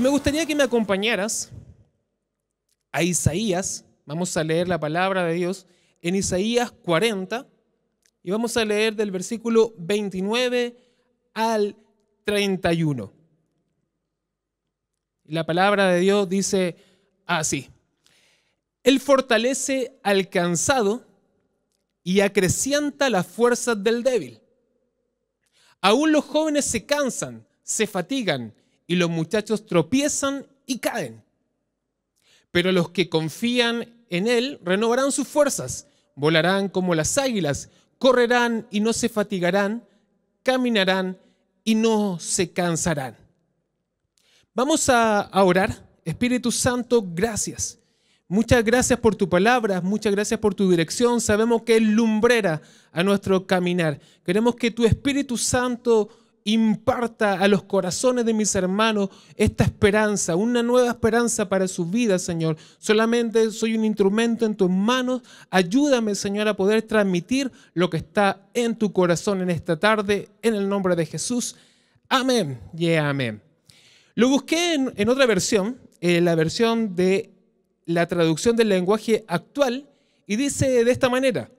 me gustaría que me acompañaras a Isaías. Vamos a leer la palabra de Dios en Isaías 40 y vamos a leer del versículo 29 al 31. La palabra de Dios dice así. Él fortalece al cansado y acrecienta las fuerzas del débil. Aún los jóvenes se cansan, se fatigan y los muchachos tropiezan y caen. Pero los que confían en Él renovarán sus fuerzas, volarán como las águilas, correrán y no se fatigarán, caminarán y no se cansarán. Vamos a orar. Espíritu Santo, gracias. Muchas gracias por tu palabra, muchas gracias por tu dirección. Sabemos que es lumbrera a nuestro caminar. Queremos que tu Espíritu Santo imparta a los corazones de mis hermanos esta esperanza, una nueva esperanza para su vida, Señor. Solamente soy un instrumento en tus manos. Ayúdame, Señor, a poder transmitir lo que está en tu corazón en esta tarde, en el nombre de Jesús. Amén y amén. Lo busqué en, otra versión, eh, la versión de la traducción del lenguaje actual, y dice de esta manera,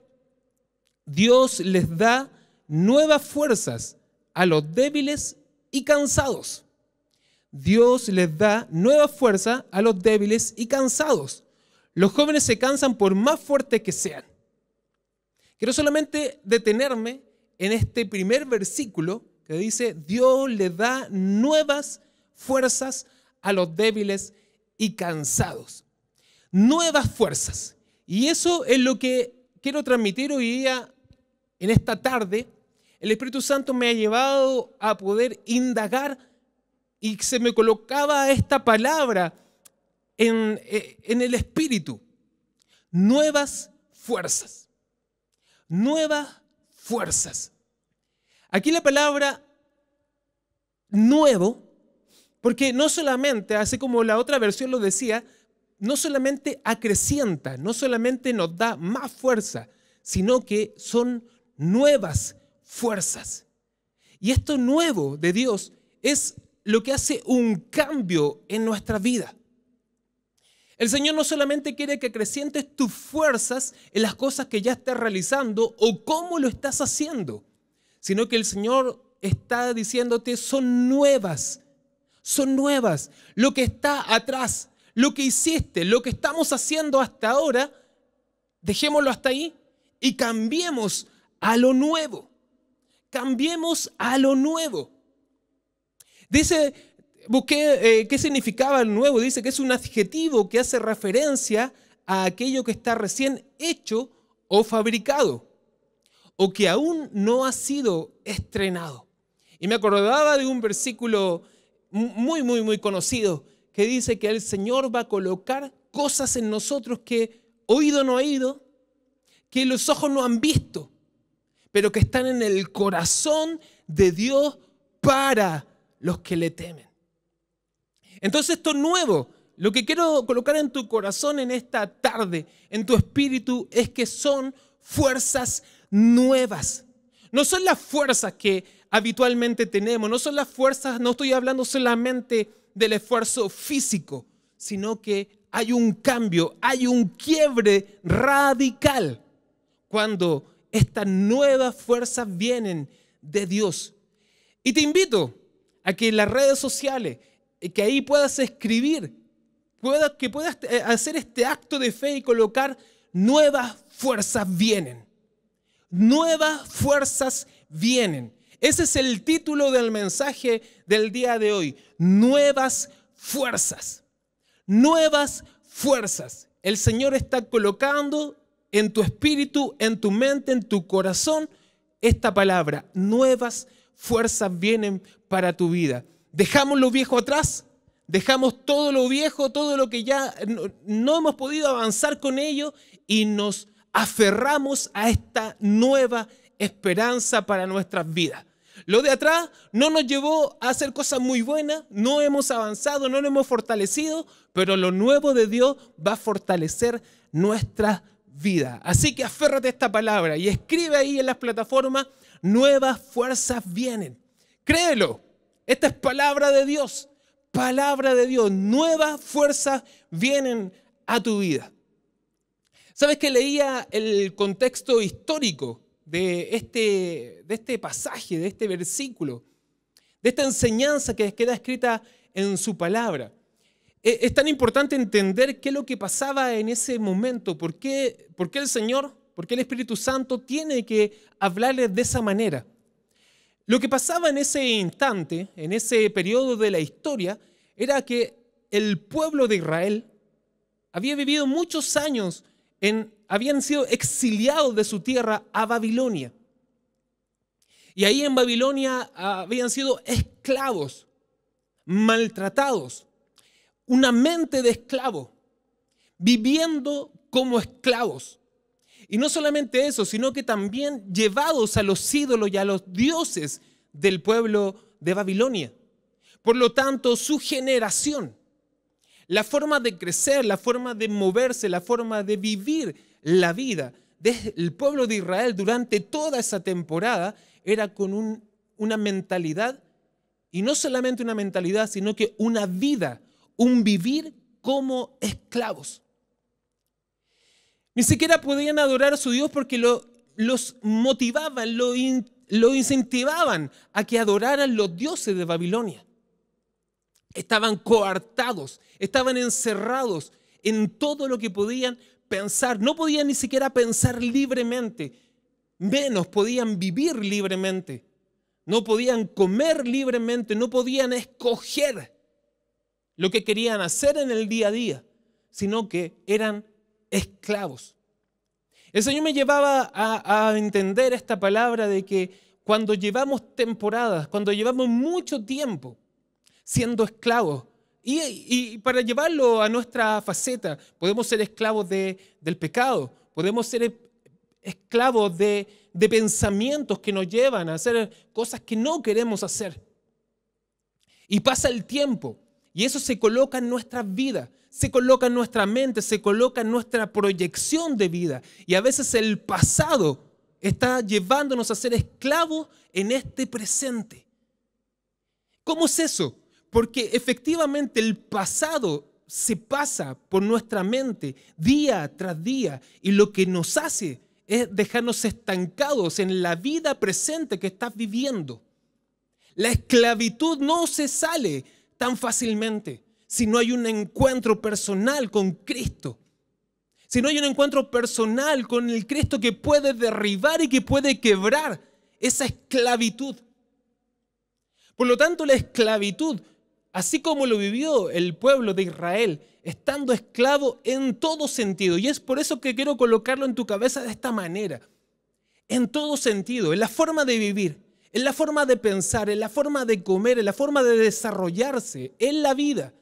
Dios les da nuevas fuerzas a los débiles y cansados. Dios les da nueva fuerza a los débiles y cansados. Los jóvenes se cansan por más fuertes que sean. Quiero solamente detenerme en este primer versículo que dice, Dios le da nuevas fuerzas a los débiles y cansados. Nuevas fuerzas. Y eso es lo que quiero transmitir hoy día en esta tarde el Espíritu Santo me ha llevado a poder indagar y se me colocaba esta palabra eh, en, el Espíritu. Nuevas fuerzas. Nuevas fuerzas. Aquí la palabra nuevo, porque no solamente, así como la otra versión lo decía, no solamente acrecienta, no solamente nos da más fuerza, sino que son nuevas fuerzas. Y esto nuevo de Dios es lo que hace un cambio en nuestra vida. El Señor no solamente quiere que crecientes tus fuerzas en las cosas que ya estás realizando o cómo lo estás haciendo, sino que el Señor está diciéndote son nuevas, son nuevas. Lo que está atrás, lo que hiciste, lo que estamos haciendo hasta ahora, dejémoslo hasta ahí y cambiemos a lo nuevo cambiemos a lo nuevo. Dice, busqué eh, qué significaba el nuevo, dice que es un adjetivo que hace referencia a aquello que está recién hecho o fabricado, o que aún no ha sido estrenado. Y me acordaba de un versículo muy, muy, muy conocido que dice que el Señor va a colocar cosas en nosotros que oído no ha oído, que los ojos no han visto, pero que están en el corazón de Dios para los que le temen. Entonces esto nuevo, lo que quiero colocar en tu corazón en esta tarde, en tu espíritu, es que son fuerzas nuevas. No son las fuerzas que habitualmente tenemos, no son las fuerzas, no estoy hablando solamente del esfuerzo físico, sino que hay un cambio, hay un quiebre radical cuando estas nuevas fuerzas vienen de Dios. Y te invito a que en las redes sociales, eh, que ahí puedas escribir, puedas, que puedas eh, hacer este acto de fe y colocar nuevas fuerzas vienen. Nuevas fuerzas vienen. Ese es el título del mensaje del día de hoy. Nuevas fuerzas. Nuevas fuerzas. El Señor está colocando en tu espíritu, en tu mente, en tu corazón, esta palabra, nuevas fuerzas vienen para tu vida. Dejamos lo viejo atrás, dejamos todo lo viejo, todo lo que ya no, hemos podido avanzar con ello y nos aferramos a esta nueva esperanza para nuestras vidas. Lo de atrás no nos llevó a hacer cosas muy buenas, no hemos avanzado, no lo hemos fortalecido, pero lo nuevo de Dios va a fortalecer nuestras vida. Así que aférrate a esta palabra y escribe ahí en las plataformas, nuevas fuerzas vienen. Créelo, esta es palabra de Dios, palabra de Dios, nuevas fuerzas vienen a tu vida. ¿Sabes que leía el contexto histórico de este, de este pasaje, de este versículo, de esta enseñanza que queda escrita en su palabra? E-, es tan importante entender qué es lo que pasaba en ese momento, por qué, el Señor, por qué el Espíritu Santo tiene que hablarle de esa manera. Lo que pasaba en ese instante, en ese periodo de la historia, era que el pueblo de Israel había vivido muchos años en, habían sido exiliados de su tierra a Babilonia. Y ahí en Babilonia ah, habían sido esclavos, maltratados una mente de esclavo, viviendo como esclavos. Y no solamente eso, sino que también llevados a los ídolos y a los dioses del pueblo de Babilonia. Por lo tanto, su generación, la forma de crecer, la forma de moverse, la forma de vivir la vida del pueblo de Israel durante toda esa temporada era con una mentalidad, y no solamente una mentalidad, sino que una vida un vivir como esclavos. Ni siquiera podían adorar a su Dios porque lo, los motivaban, lo, lo incentivaban a que adoraran los dioses de Babilonia. Estaban coartados, estaban encerrados en todo lo que podían pensar. No podían ni siquiera pensar libremente, menos podían vivir libremente. No podían comer libremente, no podían escoger lo que querían hacer en el día a día, sino que eran esclavos. El Señor me llevaba a, entender esta palabra de que cuando llevamos temporadas, cuando llevamos mucho tiempo siendo esclavos, y, para llevarlo a nuestra faceta, podemos ser esclavos del pecado, podemos ser esclavos de, de pensamientos que nos llevan a hacer cosas que no queremos hacer. Y pasa el tiempo, y eso se coloca en nuestras vidas, se coloca en nuestra mente, se coloca en nuestra proyección de vida. Y a veces el pasado está llevándonos a ser esclavos en este presente. ¿Cómo es eso? Porque efectivamente el pasado se pasa por nuestra mente día tras día y lo que nos hace es dejarnos estancados en la vida presente que estás viviendo. La esclavitud no se sale tan fácilmente si no hay un encuentro personal con Cristo. Si no hay un encuentro personal con el Cristo que puede derribar y que puede quebrar esa esclavitud. Por lo tanto, la esclavitud, así como lo vivió el pueblo de Israel, estando esclavo en todo sentido. Y es por eso que quiero colocarlo en tu cabeza de esta manera. En todo sentido, en la forma de vivir, en la forma de pensar, en la forma de comer, en la forma de desarrollarse, en la vida.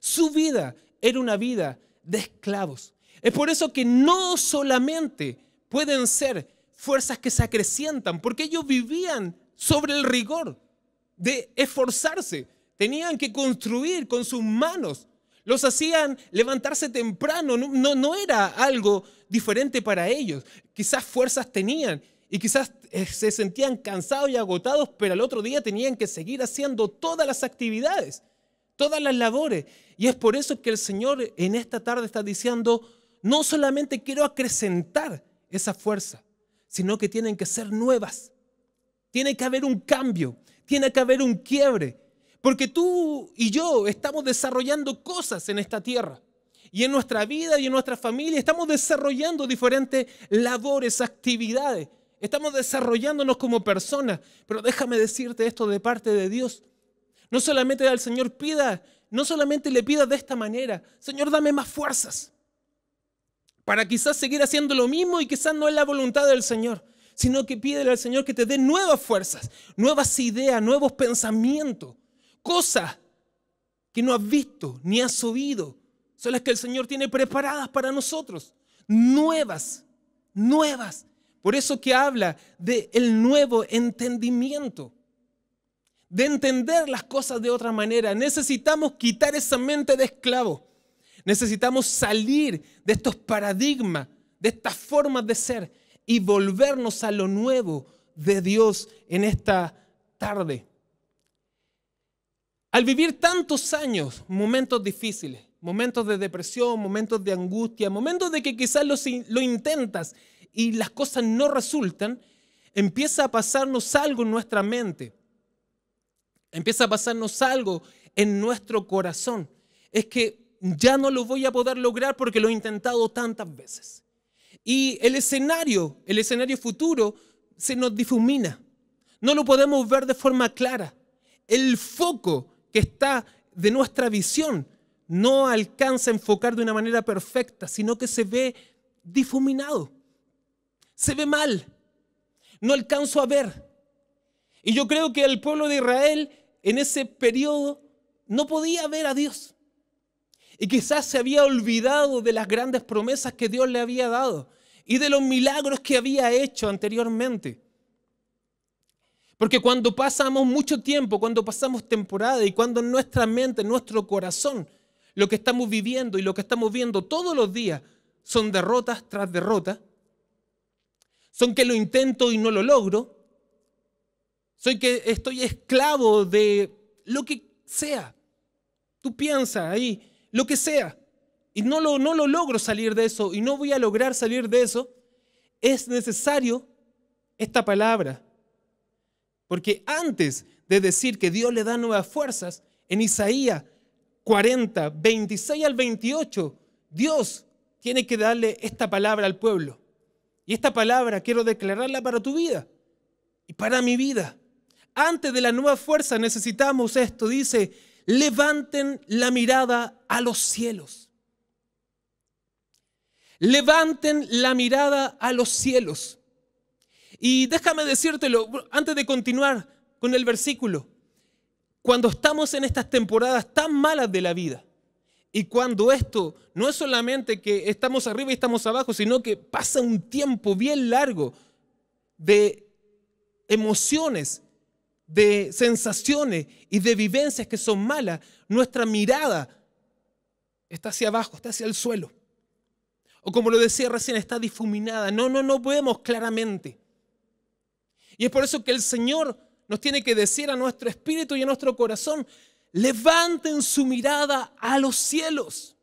Su vida era una vida de esclavos. Es por eso que no solamente pueden ser fuerzas que se acrecientan, porque ellos vivían sobre el rigor de esforzarse. Tenían que construir con sus manos. Los hacían levantarse temprano. No, no, no era algo diferente para ellos. Quizás fuerzas tenían, y quizás eh, se sentían cansados y agotados, pero al otro día tenían que seguir haciendo todas las actividades, todas las labores. Y es por eso que el Señor en esta tarde está diciendo, no solamente quiero acrecentar esa fuerza, sino que tienen que ser nuevas. Tiene que haber un cambio, tiene que haber un quiebre, porque tú y yo estamos desarrollando cosas en esta tierra. Y en nuestra vida y en nuestra familia estamos desarrollando diferentes labores, actividades Estamos desarrollándonos como personas. Pero déjame decirte esto de parte de Dios. No solamente al Señor pida, no solamente le pida de esta manera. Señor, dame más fuerzas. Para quizás seguir haciendo lo mismo y quizás no es la voluntad del Señor. Sino que pídele al Señor que te dé nuevas fuerzas, nuevas ideas, nuevos pensamientos. Cosas que no has visto ni has oído. Son las que el Señor tiene preparadas para nosotros. Nuevas, nuevas. Por eso que habla de el nuevo entendimiento, de entender las cosas de otra manera. Necesitamos quitar esa mente de esclavo. Necesitamos salir de estos paradigmas, de estas formas de ser y volvernos a lo nuevo de Dios en esta tarde. Al vivir tantos años, momentos difíciles, momentos de depresión, momentos de angustia, momentos de que quizás lo intentas y las cosas no resultan, empieza a pasarnos algo en nuestra mente. Empieza a pasarnos algo en nuestro corazón. Es que ya no lo voy a poder lograr porque lo he intentado tantas veces. Y el escenario, el escenario futuro, se nos difumina. No lo podemos ver de forma clara. El foco que está de nuestra visión no alcanza a enfocar de una manera perfecta, sino que se ve difuminado se ve mal, no alcanzo a ver. Y yo creo que el pueblo de Israel en ese periodo no podía ver a Dios. Y quizás se había olvidado de las grandes promesas que Dios le había dado y de los milagros que había hecho anteriormente. Porque cuando pasamos mucho tiempo, cuando pasamos temporada y cuando nuestra mente, nuestro corazón, lo que estamos viviendo y lo que estamos viendo todos los días son derrotas tras derrotas, son que lo intento y no lo logro. Soy que estoy esclavo de lo que sea. Tú piensas ahí, lo que sea. Y no lo, no lo logro salir de eso y no voy a lograr salir de eso. Es necesario esta palabra. Porque antes de decir que Dios le da nuevas fuerzas, en Isaías 40, 26 al 28, Dios tiene que darle esta palabra al pueblo. Y esta palabra quiero declararla para tu vida y para mi vida. Antes de la nueva fuerza necesitamos esto. Dice, levanten la mirada a los cielos. Levanten la mirada a los cielos. Y déjame decírtelo, antes de continuar con el versículo, cuando estamos en estas temporadas tan malas de la vida, y cuando esto no es solamente que estamos arriba y estamos abajo, sino que pasa un tiempo bien largo de emociones, de sensaciones y de vivencias que son malas, nuestra mirada está hacia abajo, está hacia el suelo. O como lo decía recién, está difuminada. No, no, no vemos claramente. Y es por eso que el Señor nos tiene que decir a nuestro espíritu y a nuestro corazón, levanten su mirada a los cielos.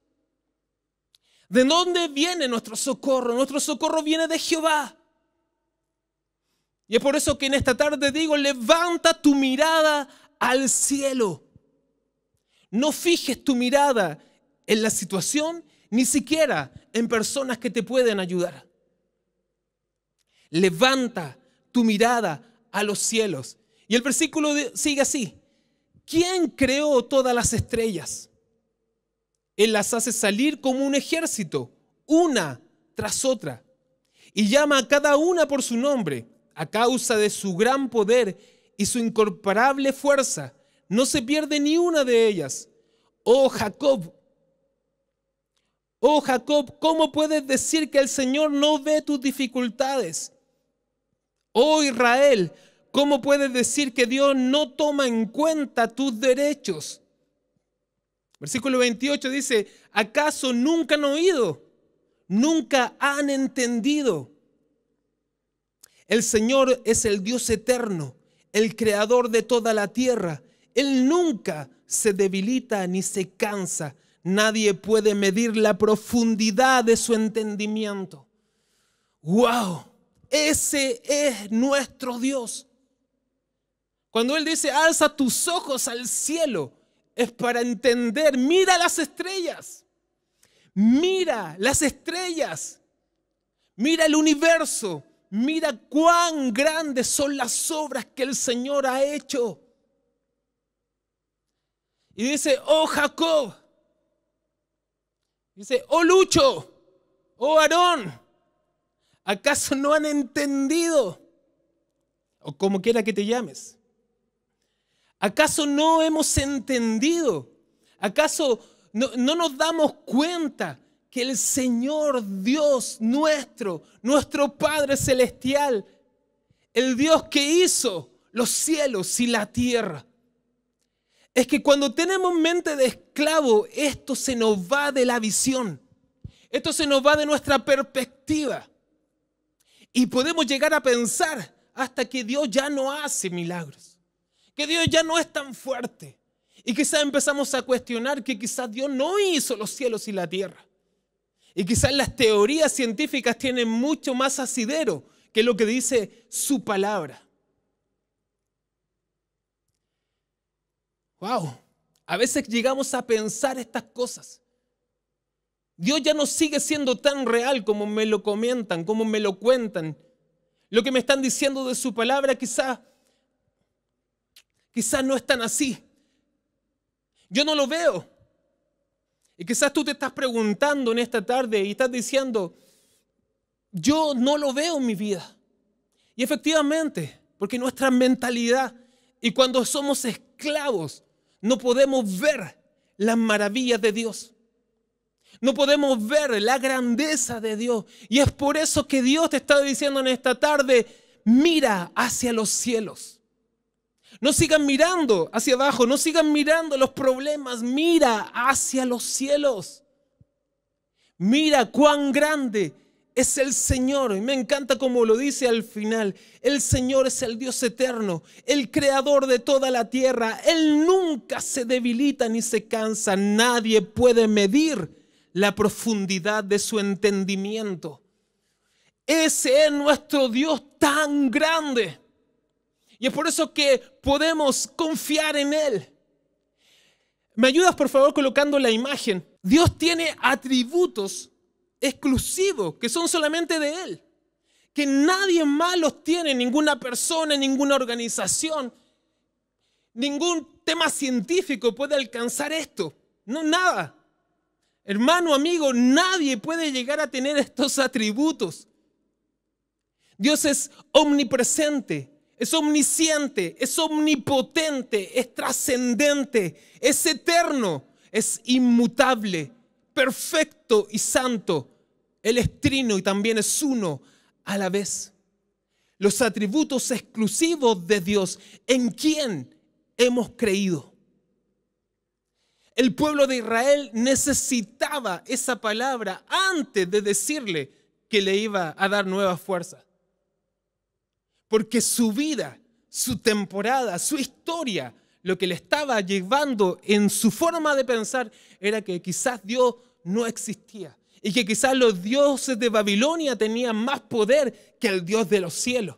¿De dónde viene nuestro socorro? Nuestro socorro viene de Jehová. Y es por eso que en esta tarde digo, levanta tu mirada al cielo. No fijes tu mirada en la situación, ni siquiera en personas que te pueden ayudar. Levanta tu mirada a los cielos. Y el versículo sigue así. ¿quién creó todas las estrellas? Él las hace salir como un ejército, una tras otra, y llama a cada una por su nombre, a causa de su gran poder y su incomparable fuerza. No se pierde ni una de ellas. Oh Jacob, oh Jacob, ¿cómo puedes decir que el Señor no ve tus dificultades? Oh Israel, ¿Cómo puedes decir que Dios no toma en cuenta tus derechos? Versículo 28 dice, ¿acaso nunca han oído? ¿Nunca han entendido? El Señor es el Dios eterno, el creador de toda la tierra. Él nunca se debilita ni se cansa. Nadie puede medir la profundidad de su entendimiento. ¡Wow! Ese es nuestro Dios. Cuando Él dice, alza tus ojos al cielo, es para entender, mira las estrellas, mira las estrellas, mira el universo, mira cuán grandes son las obras que el Señor ha hecho. Y dice, oh Jacob, dice, oh Lucho, oh Aarón, ¿acaso no han entendido? O como quiera que te llames. ¿Acaso no hemos entendido? ¿Acaso no, nos damos cuenta que el Señor Dios nuestro, nuestro Padre Celestial, el Dios que hizo los cielos y la tierra, es que cuando tenemos mente de esclavo, esto se nos va de la visión, esto se nos va de nuestra perspectiva. Y podemos llegar a pensar hasta que Dios ya no hace milagros que Dios ya no es tan fuerte. Y quizás empezamos a cuestionar que quizás Dios no hizo los cielos y la tierra. Y quizás las teorías científicas tienen mucho más asidero que lo que dice su palabra. Wow, a veces llegamos a pensar estas cosas. Dios ya no sigue siendo tan real como me lo comentan, como me lo cuentan. Lo que me están diciendo de su palabra quizás quizás no es tan así. Yo no lo veo. Y quizás tú te estás preguntando en esta tarde y estás diciendo, yo no lo veo en mi vida. Y efectivamente, porque nuestra mentalidad y cuando somos esclavos, no podemos ver las maravillas de Dios. No podemos ver la grandeza de Dios. Y es por eso que Dios te está diciendo en esta tarde, mira hacia los cielos. No sigan mirando hacia abajo, no sigan mirando los problemas, mira hacia los cielos. Mira cuán grande es el Señor. Y me encanta como lo dice al final. El Señor es el Dios eterno, el creador de toda la tierra. Él nunca se debilita ni se cansa. Nadie puede medir la profundidad de su entendimiento. Ese es nuestro Dios tan grande. Y es por eso que podemos confiar en Él. ¿Me ayudas por favor colocando la imagen? Dios tiene atributos exclusivos que son solamente de Él, que nadie más los tiene, ninguna persona, ninguna organización, ningún tema científico puede alcanzar esto. No, nada. Hermano, amigo, nadie puede llegar a tener estos atributos. Dios es omnipresente, es omnisciente, es omnipotente, es trascendente, es eterno, es inmutable, perfecto y santo. Él es trino y también es uno a la vez. Los atributos exclusivos de Dios en quien hemos creído. El pueblo de Israel necesitaba esa palabra antes de decirle que le iba a dar nuevas fuerzas porque su vida, su temporada, su historia, lo que le estaba llevando en su forma de pensar era que quizás Dios no existía y que quizás los dioses de Babilonia tenían más poder que el Dios de los cielos.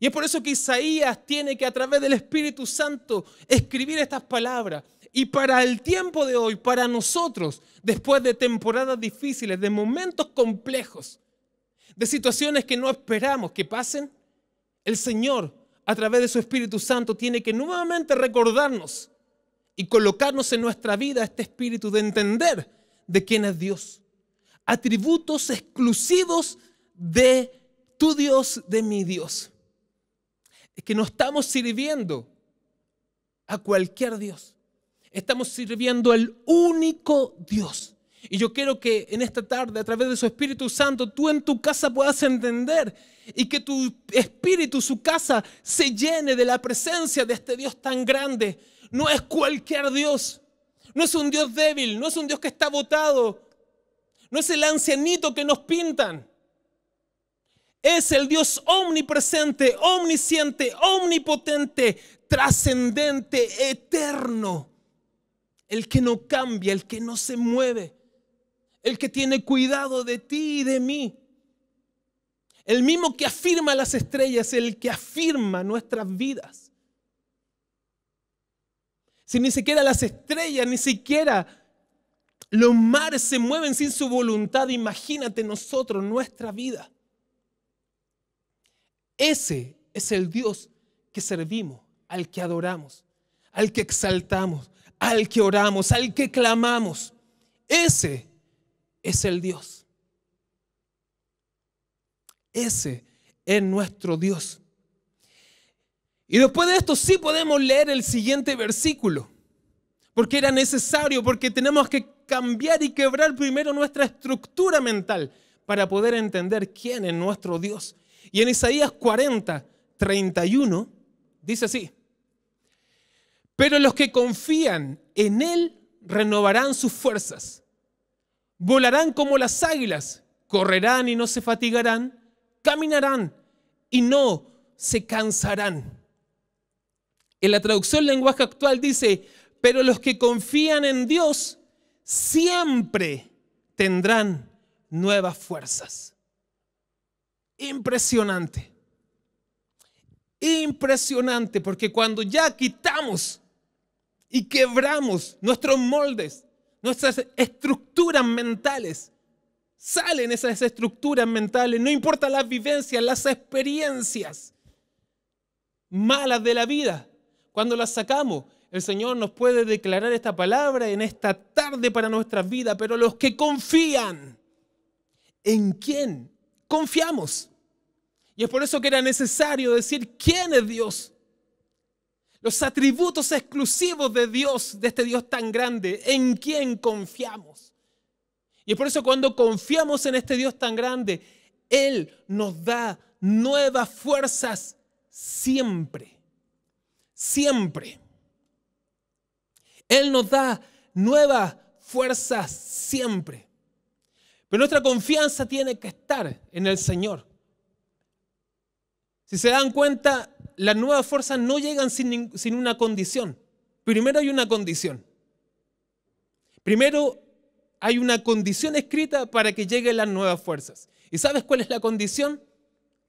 Y es por eso que Isaías tiene que a través del Espíritu Santo escribir estas palabras. Y para el tiempo de hoy, para nosotros, después de temporadas difíciles, de momentos complejos, de situaciones que no esperamos que pasen, el Señor, a través de su Espíritu Santo, tiene que nuevamente recordarnos y colocarnos en nuestra vida este espíritu de entender de quién es Dios. Atributos exclusivos de tu Dios, de mi Dios. Es que no estamos sirviendo a cualquier Dios. Estamos sirviendo al único Dios. Y yo quiero que en esta tarde, a través de su Espíritu Santo, tú en tu casa puedas entender y que tu espíritu, su casa, se llene de la presencia de este Dios tan grande. No es cualquier Dios. No es un Dios débil, no es un Dios que está botado. No es el ancianito que nos pintan. Es el Dios omnipresente, omnisciente, omnipotente, trascendente, eterno. El que no cambia, el que no se mueve, el que tiene cuidado de ti y de mí. El mismo que afirma las estrellas, el que afirma nuestras vidas. Si ni siquiera las estrellas, ni siquiera los mares se mueven sin su voluntad, imagínate nosotros, nuestra vida. Ese es el Dios que servimos, al que adoramos, al que exaltamos, al que oramos, al que clamamos. Ese es el Dios. Ese es nuestro Dios. Y después de esto sí podemos leer el siguiente versículo, porque era necesario, porque tenemos que cambiar y quebrar primero nuestra estructura mental para poder entender quién es nuestro Dios. Y en Isaías 40, 31, dice así, pero los que confían en Él renovarán sus fuerzas, volarán como las águilas, correrán y no se fatigarán, caminarán y no se cansarán. En la traducción lenguaje actual dice, pero los que confían en Dios siempre tendrán nuevas fuerzas. Impresionante. Impresionante, porque cuando ya quitamos y quebramos nuestros moldes, nuestras estructuras mentales, salen esas estructuras mentales, no importa las vivencias, las experiencias malas de la vida. Cuando las sacamos, el Señor nos puede declarar esta palabra en esta tarde para nuestra vida. pero los que confían, ¿en quién confiamos? Y es por eso que era necesario decir quién es Dios. Los atributos exclusivos de Dios, de este Dios tan grande, en quién confiamos. Y es por eso cuando confiamos en este Dios tan grande, Él nos da nuevas fuerzas siempre. Siempre. Él nos da nuevas fuerzas siempre. Pero nuestra confianza tiene que estar en el Señor. Si se dan cuenta, las nuevas fuerzas no llegan sin, sin una condición. Primero hay una condición. Primero hay una condición escrita para que lleguen las nuevas fuerzas. ¿Y sabes cuál es la condición?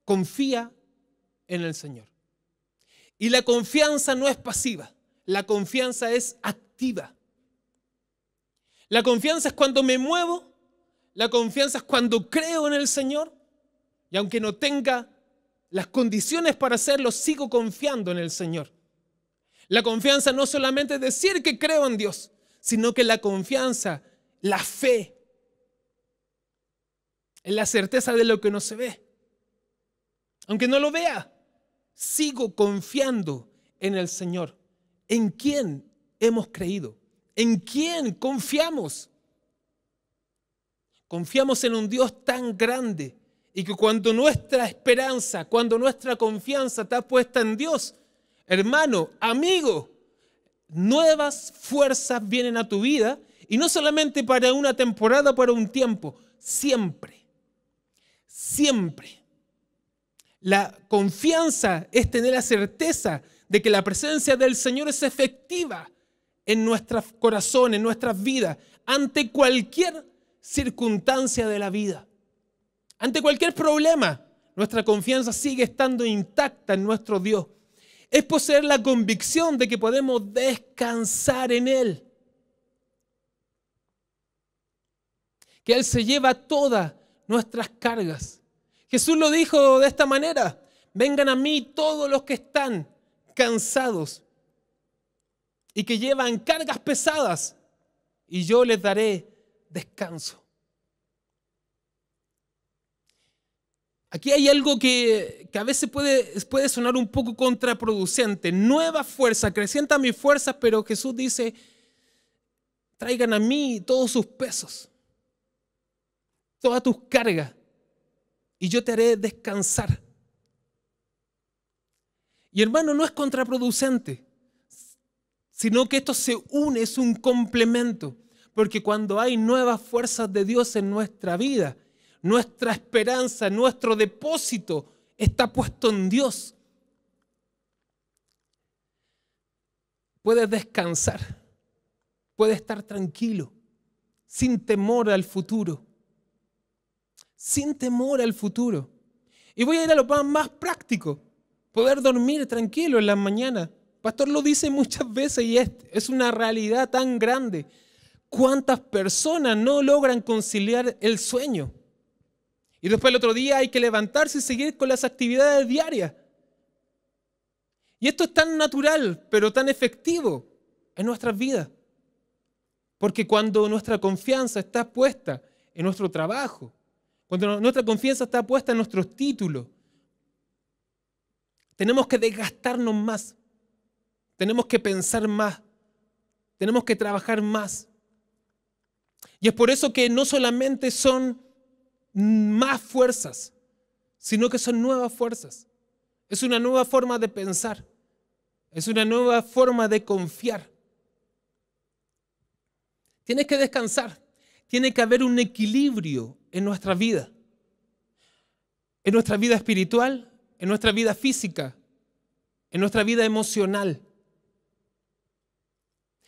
Confía en el Señor. Y la confianza no es pasiva, la confianza es activa. La confianza es cuando me muevo, la confianza es cuando creo en el Señor y aunque no tenga las condiciones para hacerlo, sigo confiando en el Señor. La confianza no solamente es decir que creo en Dios, sino que la confianza la fe. En la certeza de lo que no se ve. Aunque no lo vea, sigo confiando en el Señor. ¿En quién hemos creído? ¿En quién confiamos? Confiamos en un Dios tan grande y que cuando nuestra esperanza, cuando nuestra confianza está puesta en Dios, hermano, amigo, nuevas fuerzas vienen a tu vida y no solamente para una temporada, para un tiempo, siempre, siempre. La confianza es tener la certeza de que la presencia del Señor es efectiva en nuestros corazones, en nuestras vidas, ante cualquier circunstancia de la vida. Ante cualquier problema, nuestra confianza sigue estando intacta en nuestro Dios. Es poseer la convicción de que podemos descansar en Él. que Él se lleva todas nuestras cargas. Jesús lo dijo de esta manera, vengan a mí todos los que están cansados y que llevan cargas pesadas y yo les daré descanso. Aquí hay algo que, a veces puede, puede, sonar un poco contraproducente. Nueva fuerza, crecienta mi fuerza, pero Jesús dice, traigan a mí todos sus pesos todas tus cargas y yo te haré descansar. Y hermano, no es contraproducente, sino que esto se une, es un complemento, porque cuando hay nuevas fuerzas de Dios en nuestra vida, nuestra esperanza, nuestro depósito está puesto en Dios. Puedes descansar, puedes estar tranquilo, sin temor al futuro sin temor al futuro. Y voy a ir a lo más práctico, poder dormir tranquilo en las mañanas. Pastor lo dice muchas veces y es, es una realidad tan grande. ¿Cuántas personas no logran conciliar el sueño? Y después el otro día hay que levantarse y seguir con las actividades diarias. Y esto es tan natural, pero tan efectivo en nuestras vidas. Porque cuando nuestra confianza está puesta en nuestro trabajo, cuando nuestra confianza está puesta en nuestros títulos. Tenemos que desgastarnos más. Tenemos que pensar más. Tenemos que trabajar más. Y es por eso que no solamente son más fuerzas, sino que son nuevas fuerzas. Es una nueva forma de pensar. Es una nueva forma de confiar. Tienes que descansar. Tiene que haber un equilibrio en nuestra vida, en nuestra vida espiritual, en nuestra vida física, en nuestra vida emocional.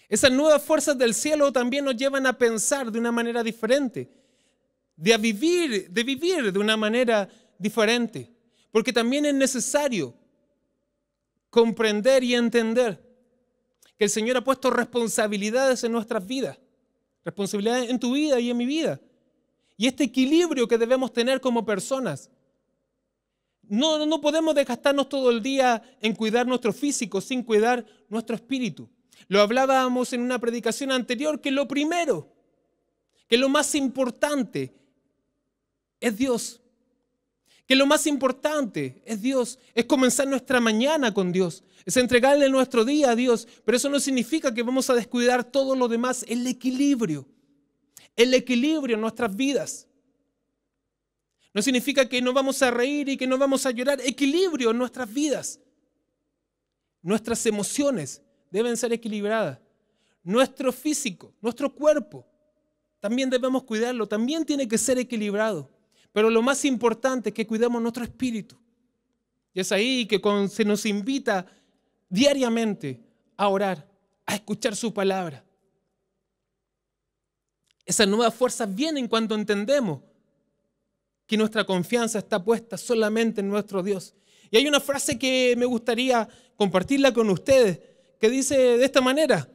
Esas nuevas fuerzas del cielo también nos llevan a pensar de una manera diferente, de a vivir, de vivir de una manera diferente, porque también es necesario comprender y entender que el Señor ha puesto responsabilidades en nuestras vidas, responsabilidades en tu vida y en mi vida y este equilibrio que debemos tener como personas. No, no podemos desgastarnos todo el día en cuidar nuestro físico sin cuidar nuestro espíritu. Lo hablábamos en una predicación anterior que lo primero, que lo más importante es Dios. Que lo más importante es Dios, es comenzar nuestra mañana con Dios, es entregarle nuestro día a Dios, pero eso no significa que vamos a descuidar todo lo demás, el equilibrio el equilibrio en nuestras vidas. No significa que no vamos a reír y que no vamos a llorar. Equilibrio en nuestras vidas. Nuestras emociones deben ser equilibradas. Nuestro físico, nuestro cuerpo, también debemos cuidarlo. También tiene que ser equilibrado. Pero lo más importante es que cuidemos nuestro espíritu. Y es ahí que se nos invita diariamente a orar, a escuchar su palabra, esas nuevas fuerzas vienen cuando entendemos que nuestra confianza está puesta solamente en nuestro Dios. Y hay una frase que me gustaría compartirla con ustedes, que dice de esta manera,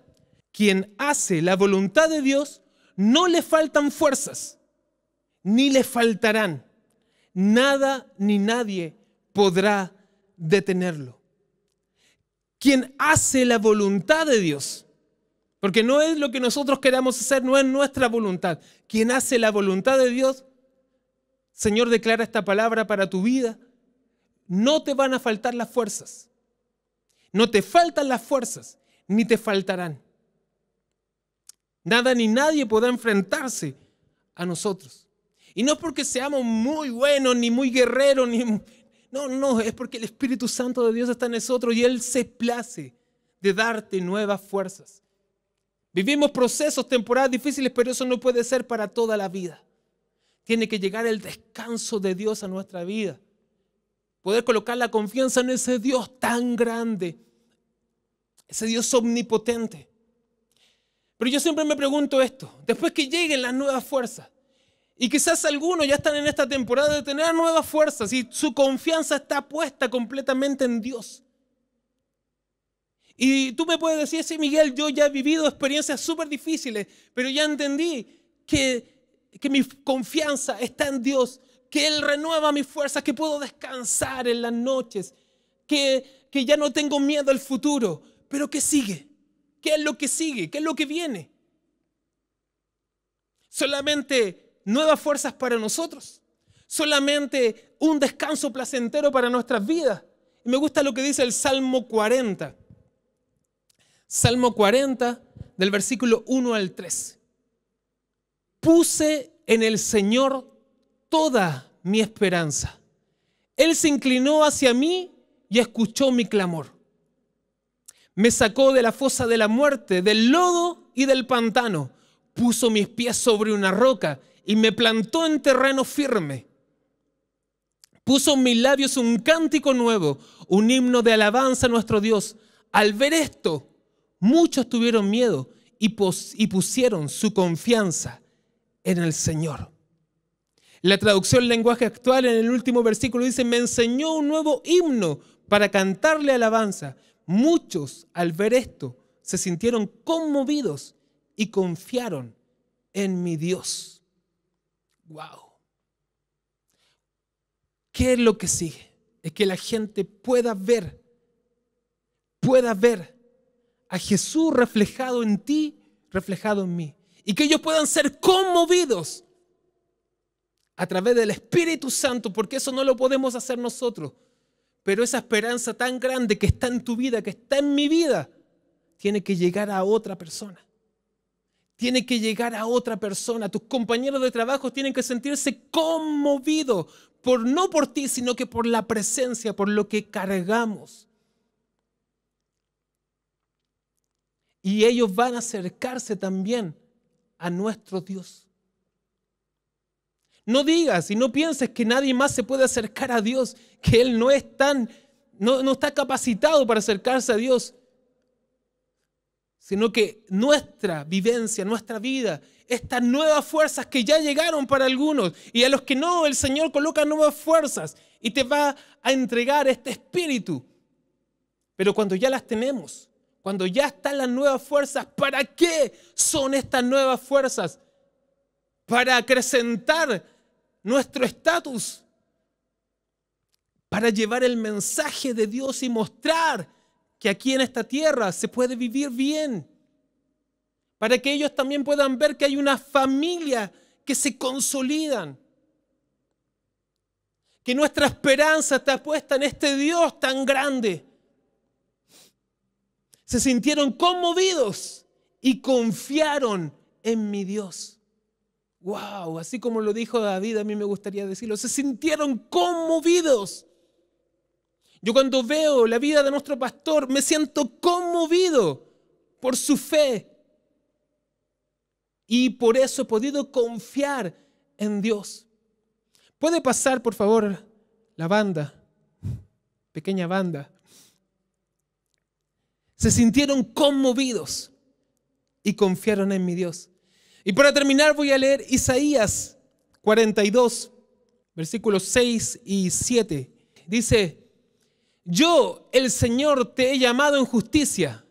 quien hace la voluntad de Dios, no le faltan fuerzas, ni le faltarán. Nada ni nadie podrá detenerlo. Quien hace la voluntad de Dios, porque no es lo que nosotros queramos hacer, no es nuestra voluntad. Quien hace la voluntad de Dios, Señor declara esta palabra para tu vida, no te van a faltar las fuerzas. No te faltan las fuerzas, ni te faltarán. Nada ni nadie podrá enfrentarse a nosotros. Y no es porque seamos muy buenos, ni muy guerreros, ni... No, no, es porque el Espíritu Santo de Dios está en nosotros y Él se place de darte nuevas fuerzas. Vivimos procesos, temporales difíciles, pero eso no puede ser para toda la vida. Tiene que llegar el descanso de Dios a nuestra vida. Poder colocar la confianza en ese Dios tan grande, ese Dios omnipotente. Pero yo siempre me pregunto esto, después que lleguen las nuevas fuerzas, y quizás algunos ya están en esta temporada de tener nuevas fuerzas y su confianza está puesta completamente en Dios. Y tú me puedes decir, sí, Miguel, yo ya he vivido experiencias súper difíciles, pero ya entendí que, mi confianza está en Dios, que Él renueva mis fuerzas, que puedo descansar en las noches, que, que ya no tengo miedo al futuro, pero ¿qué sigue? ¿Qué es lo que sigue? ¿Qué es lo que viene? Solamente nuevas fuerzas para nosotros, solamente un descanso placentero para nuestras vidas. Y me gusta lo que dice el Salmo 40. Salmo 40, del versículo 1 al 3. Puse en el Señor toda mi esperanza. Él se inclinó hacia mí y escuchó mi clamor. Me sacó de la fosa de la muerte, del lodo y del pantano. Puso mis pies sobre una roca y me plantó en terreno firme. Puso en mis labios un cántico nuevo, un himno de alabanza a nuestro Dios. Al ver esto, Muchos tuvieron miedo y, pusieron su confianza en el Señor. La traducción lenguaje actual en el último versículo dice, me enseñó un nuevo himno para cantarle alabanza. Muchos al ver esto se sintieron conmovidos y confiaron en mi Dios. ¡Wow! ¿Qué es lo que sigue? Es que la gente pueda ver, pueda ver a Jesús reflejado en ti, reflejado en mí. Y que ellos puedan ser conmovidos a través del Espíritu Santo, porque eso no lo podemos hacer nosotros. Pero esa esperanza tan grande que está en tu vida, que está en mi vida, tiene que llegar a otra persona. Tiene que llegar a otra persona. Tus compañeros de trabajo tienen que sentirse conmovidos, por, no por ti, sino que por la presencia, por lo que cargamos. Y ellos van a acercarse también a nuestro Dios. No digas y no pienses que nadie más se puede acercar a Dios, que Él no es tan, no, no está capacitado para acercarse a Dios, sino que nuestra vivencia, nuestra vida, estas nuevas fuerzas que ya llegaron para algunos y a los que no, el Señor coloca nuevas fuerzas y te va a entregar este espíritu. Pero cuando ya las tenemos, cuando ya están las nuevas fuerzas, ¿para qué son estas nuevas fuerzas? Para acrecentar nuestro estatus, para llevar el mensaje de Dios y mostrar que aquí en esta tierra se puede vivir bien, para que ellos también puedan ver que hay una familia que se consolida. que nuestra esperanza está puesta en este Dios tan grande se sintieron conmovidos y confiaron en mi Dios. Wow, así como lo dijo David, a mí me gustaría decirlo, se sintieron conmovidos. Yo cuando veo la vida de nuestro pastor me siento conmovido por su fe. Y por eso he podido confiar en Dios. ¿Puede pasar, por favor, la banda? Pequeña banda se sintieron conmovidos y confiaron en mi Dios. Y para terminar voy a leer Isaías 42, versículos 6 y 7. Dice, yo, el Señor, te he llamado en justicia,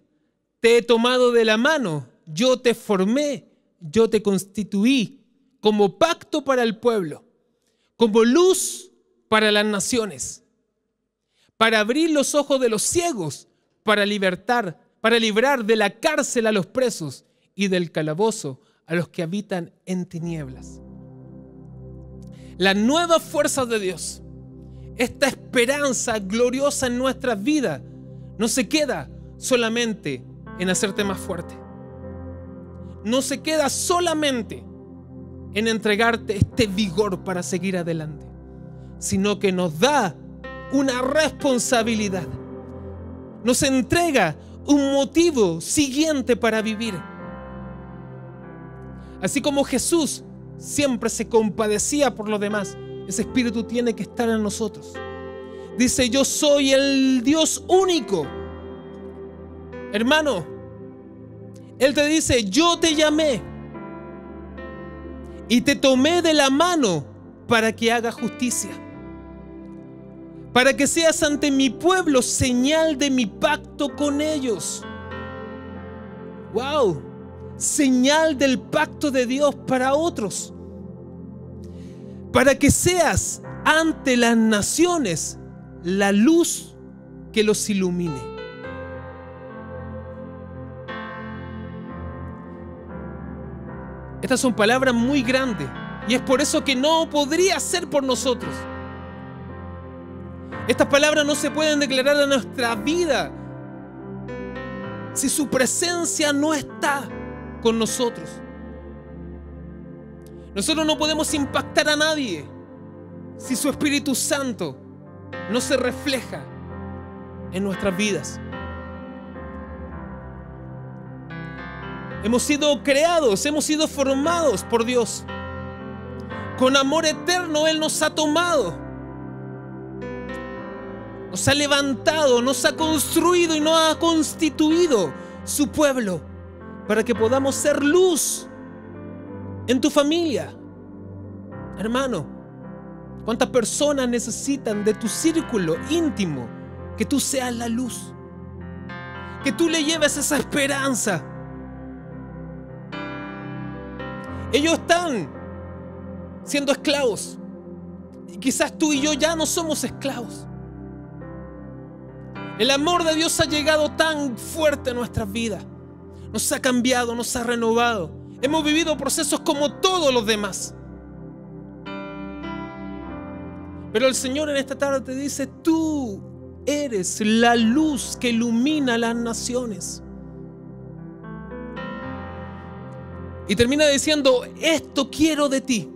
te he tomado de la mano, yo te formé, yo te constituí como pacto para el pueblo, como luz para las naciones, para abrir los ojos de los ciegos, para libertar, para librar de la cárcel a los presos y del calabozo a los que habitan en tinieblas. La nueva fuerza de Dios, esta esperanza gloriosa en nuestras vidas, no se queda solamente en hacerte más fuerte. No se queda solamente en entregarte este vigor para seguir adelante, sino que nos da una responsabilidad nos entrega un motivo siguiente para vivir. Así como Jesús siempre se compadecía por los demás, ese espíritu tiene que estar en nosotros. Dice, yo soy el Dios único. Hermano, Él te dice, yo te llamé y te tomé de la mano para que haga justicia para que seas ante mi pueblo señal de mi pacto con ellos. ¡Wow! Señal del pacto de Dios para otros. Para que seas ante las naciones la luz que los ilumine. Estas son palabras muy grandes y es por eso que no podría ser por nosotros. Estas palabras no se pueden declarar en nuestra vida si su presencia no está con nosotros. Nosotros no podemos impactar a nadie si su Espíritu Santo no se refleja en nuestras vidas. Hemos sido creados, hemos sido formados por Dios. Con amor eterno Él nos ha tomado nos ha levantado, nos ha construido y nos ha constituido su pueblo para que podamos ser luz en tu familia. Hermano, ¿cuántas personas necesitan de tu círculo íntimo que tú seas la luz? Que tú le lleves esa esperanza. Ellos están siendo esclavos. Y quizás tú y yo ya no somos esclavos. El amor de Dios ha llegado tan fuerte a nuestras vidas. Nos ha cambiado, nos ha renovado. Hemos vivido procesos como todos los demás. Pero el Señor en esta tarde te dice, tú eres la luz que ilumina las naciones. Y termina diciendo, esto quiero de ti.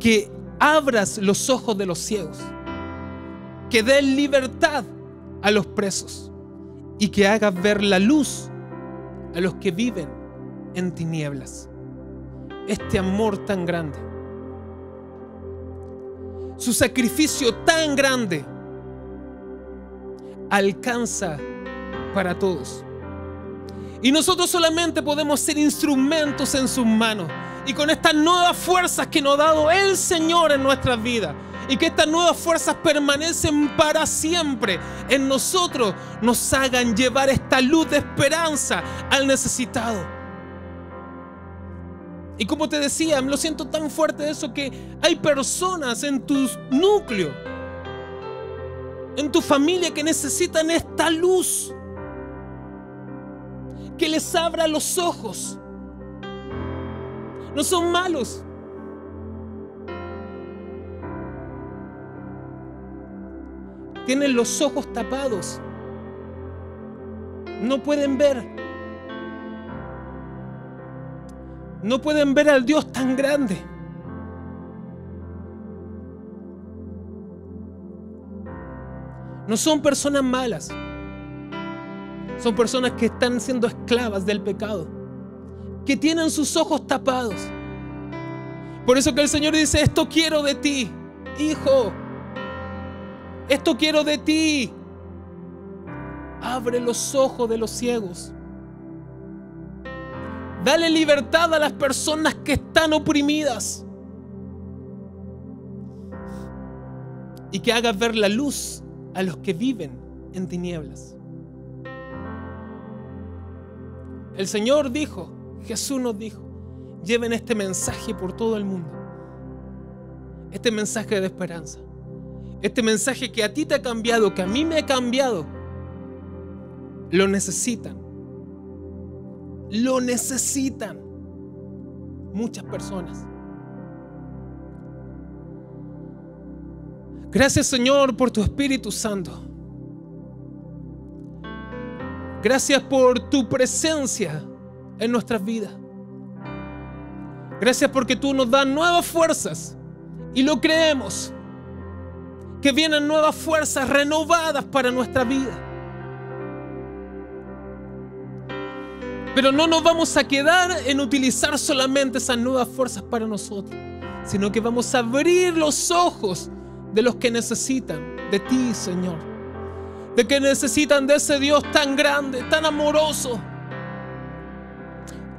Que abras los ojos de los ciegos que dé libertad a los presos y que haga ver la luz a los que viven en tinieblas. Este amor tan grande, su sacrificio tan grande, alcanza para todos. Y nosotros solamente podemos ser instrumentos en sus manos y con estas nuevas fuerzas que nos ha dado el Señor en nuestras vidas y que estas nuevas fuerzas permanecen para siempre en nosotros, nos hagan llevar esta luz de esperanza al necesitado. Y como te decía, lo siento tan fuerte eso que hay personas en tu núcleo, en tu familia que necesitan esta luz, que les abra los ojos. No son malos, tienen los ojos tapados, no pueden ver, no pueden ver al Dios tan grande. No son personas malas. Son personas que están siendo esclavas del pecado. Que tienen sus ojos tapados. Por eso que el Señor dice, esto quiero de ti, hijo. Esto quiero de ti. Abre los ojos de los ciegos. Dale libertad a las personas que están oprimidas. Y que hagas ver la luz a los que viven en tinieblas. El Señor dijo, Jesús nos dijo, lleven este mensaje por todo el mundo. Este mensaje de esperanza. Este mensaje que a ti te ha cambiado, que a mí me ha cambiado, lo necesitan. Lo necesitan muchas personas. Gracias Señor por tu Espíritu Santo. Gracias por tu presencia en nuestras vidas. Gracias porque tú nos das nuevas fuerzas y lo creemos que vienen nuevas fuerzas renovadas para nuestra vida. Pero no nos vamos a quedar en utilizar solamente esas nuevas fuerzas para nosotros, sino que vamos a abrir los ojos de los que necesitan de ti, Señor. De que necesitan de ese Dios tan grande, tan amoroso,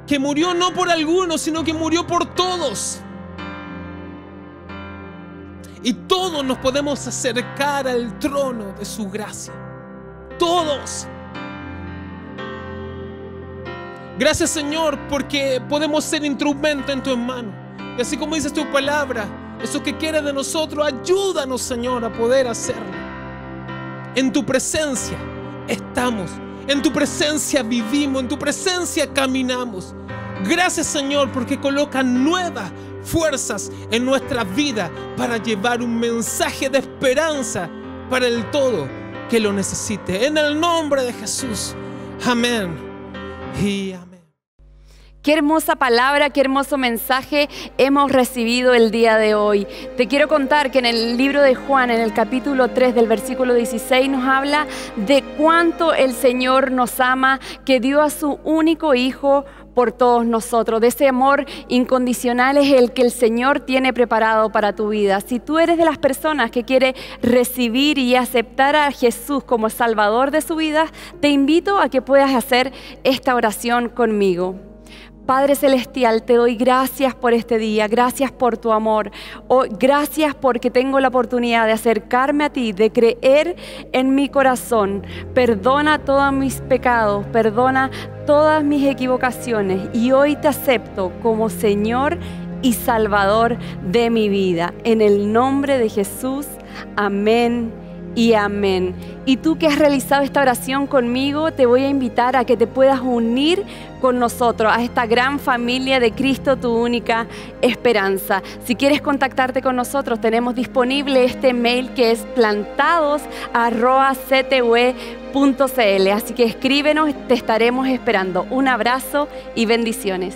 que murió no por algunos, sino que murió por todos. Y todos nos podemos acercar al trono de su gracia. Todos. Gracias Señor porque podemos ser instrumento en tu mano. Y así como dices tu palabra, eso que quiere de nosotros, ayúdanos Señor a poder hacerlo. En tu presencia estamos, en tu presencia vivimos, en tu presencia caminamos. Gracias Señor porque coloca nuevas fuerzas en nuestras vidas para llevar un mensaje de esperanza para el todo que lo necesite. En el nombre de Jesús. Amén. Y amén. Qué hermosa palabra, qué hermoso mensaje hemos recibido el día de hoy. Te quiero contar que en el libro de Juan, en el capítulo 3 del versículo 16, nos habla de cuánto el Señor nos ama, que dio a su único Hijo por todos nosotros, de ese amor incondicional es el que el Señor tiene preparado para tu vida. Si tú eres de las personas que quiere recibir y aceptar a Jesús como Salvador de su vida, te invito a que puedas hacer esta oración conmigo. Padre Celestial, te doy gracias por este día, gracias por tu amor, oh, gracias porque tengo la oportunidad de acercarme a ti, de creer en mi corazón. Perdona todos mis pecados, perdona todas mis equivocaciones y hoy te acepto como Señor y Salvador de mi vida. En el nombre de Jesús, amén y amén. Y tú que has realizado esta oración conmigo, te voy a invitar a que te puedas unir con nosotros a esta gran familia de Cristo, tu única esperanza. Si quieres contactarte con nosotros, tenemos disponible este mail que es plantados.ctv.cl. E Así que escríbenos, te estaremos esperando. Un abrazo y bendiciones.